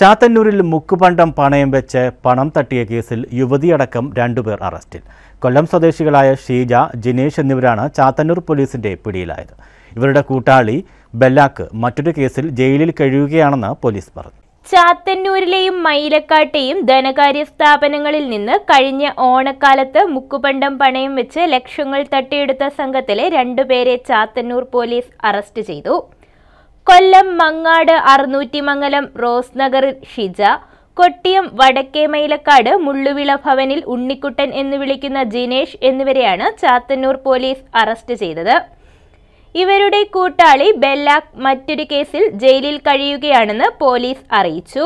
ചാത്തന്നൂരിൽ മുക്കുപണ്ടം പണയം വെച്ച് പണം തട്ടിയ കേസിൽ യുവതിയടക്കം രണ്ടുപേർ അറസ്റ്റിൽ കൊല്ലം സ്വദേശികളായ ഷീജ ജിനേഷ് എന്നിവരാണ് ചാത്തന്നൂർ പോലീസിന്റെ പിടിയിലായത് ഇവരുടെ കൂട്ടാളി ബെല്ലാക്ക് മറ്റൊരു കേസിൽ ജയിലിൽ കഴിയുകയാണെന്ന് പോലീസ് പറഞ്ഞു ചാത്തന്നൂരിലെയും മയിലക്കാട്ടെയും ധനകാര്യ സ്ഥാപനങ്ങളിൽ നിന്ന് കഴിഞ്ഞ ഓണക്കാലത്ത് മുക്കുപണ്ടം പണയം വെച്ച് ലക്ഷങ്ങൾ തട്ടിയെടുത്ത സംഘത്തിലെ രണ്ടുപേരെ ചാത്തന്നൂർ പോലീസ് അറസ്റ്റ് ചെയ്തു കൊല്ലം മങ്ങാട് അറുന്നൂറ്റിമംഗലം റോസ് നഗറിൽ ഷിജ കൊട്ടിയം വടക്കേ മൈലക്കാട് മുള്ളുവിള ഭവനിൽ ഉണ്ണിക്കുട്ടൻ എന്ന് വിളിക്കുന്ന ജിനേഷ് എന്നിവരെയാണ് ചാത്തന്നൂർ പോലീസ് അറസ്റ്റ് ചെയ്തത് ഇവരുടെ കൂട്ടാളി ബെല്ലാക് മറ്റൊരു കേസിൽ ജയിലിൽ കഴിയുകയാണെന്ന് പോലീസ് അറിയിച്ചു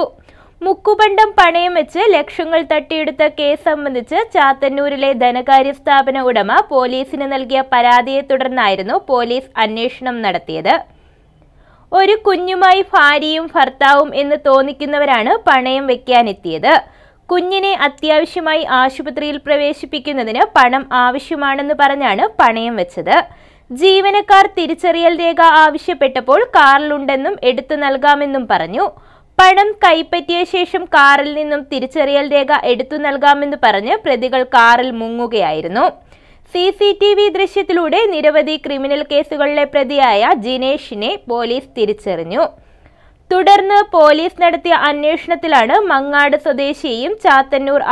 മുക്കുപണ്ടം പണയം വെച്ച് ലക്ഷങ്ങൾ തട്ടിയെടുത്ത കേസ് സംബന്ധിച്ച് ചാത്തന്നൂരിലെ ധനകാര്യ സ്ഥാപന ഉടമ പോലീസിന് നൽകിയ പരാതിയെ തുടർന്നായിരുന്നു പോലീസ് അന്വേഷണം നടത്തിയത് ഒരു കുഞ്ഞുമായി ഭാര്യയും ഭർത്താവും എന്ന് തോന്നിക്കുന്നവരാണ് പണയം വെക്കാനെത്തിയത് കുഞ്ഞിനെ അത്യാവശ്യമായി ആശുപത്രിയിൽ പ്രവേശിപ്പിക്കുന്നതിന് പണം ആവശ്യമാണെന്ന് പറഞ്ഞാണ് പണയം വെച്ചത് ജീവനക്കാർ തിരിച്ചറിയൽ രേഖ ആവശ്യപ്പെട്ടപ്പോൾ കാറിലുണ്ടെന്നും എടുത്തു നൽകാമെന്നും പറഞ്ഞു പണം കൈപ്പറ്റിയ ശേഷം കാറിൽ നിന്നും തിരിച്ചറിയൽ രേഖ എടുത്തു നൽകാമെന്ന് പറഞ്ഞ് പ്രതികൾ കാറിൽ മുങ്ങുകയായിരുന്നു സി സി ടി വി ദൃശ്യത്തിലൂടെ നിരവധി ക്രിമിനൽ കേസുകളിലെ പ്രതിയായ ജിനേഷിനെ പോലീസ് തിരിച്ചറിഞ്ഞു തുടർന്ന് പോലീസ് നടത്തിയ അന്വേഷണത്തിലാണ് മങ്ങാട് സ്വദേശിയെയും ചാത്തന്നൂർ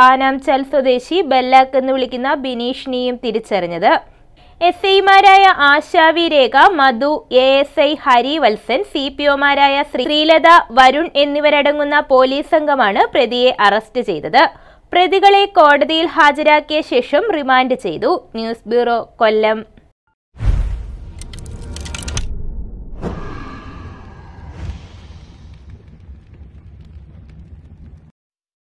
ചൽ സ്വദേശി ബെല്ലാക്ക് എന്ന് വിളിക്കുന്ന ബിനീഷിനെയും തിരിച്ചറിഞ്ഞത് എസ് ഐമാരായ ആശാവി Rekha Madhu A S I Harivalsan C P ഒമാരായ ശ്രീലത വരുൺ എന്നിവരടങ്ങുന്ന പോലീസ് സംഘമാണ് പ്രതിയെ അറസ്റ്റ് ചെയ്തത് പ്രതികളെ കോടതിയിൽ ഹാജരാക്കിയ ശേഷം റിമാൻഡ് ചെയ്തു ന്യൂസ് ബ്യൂറോ കൊല്ലം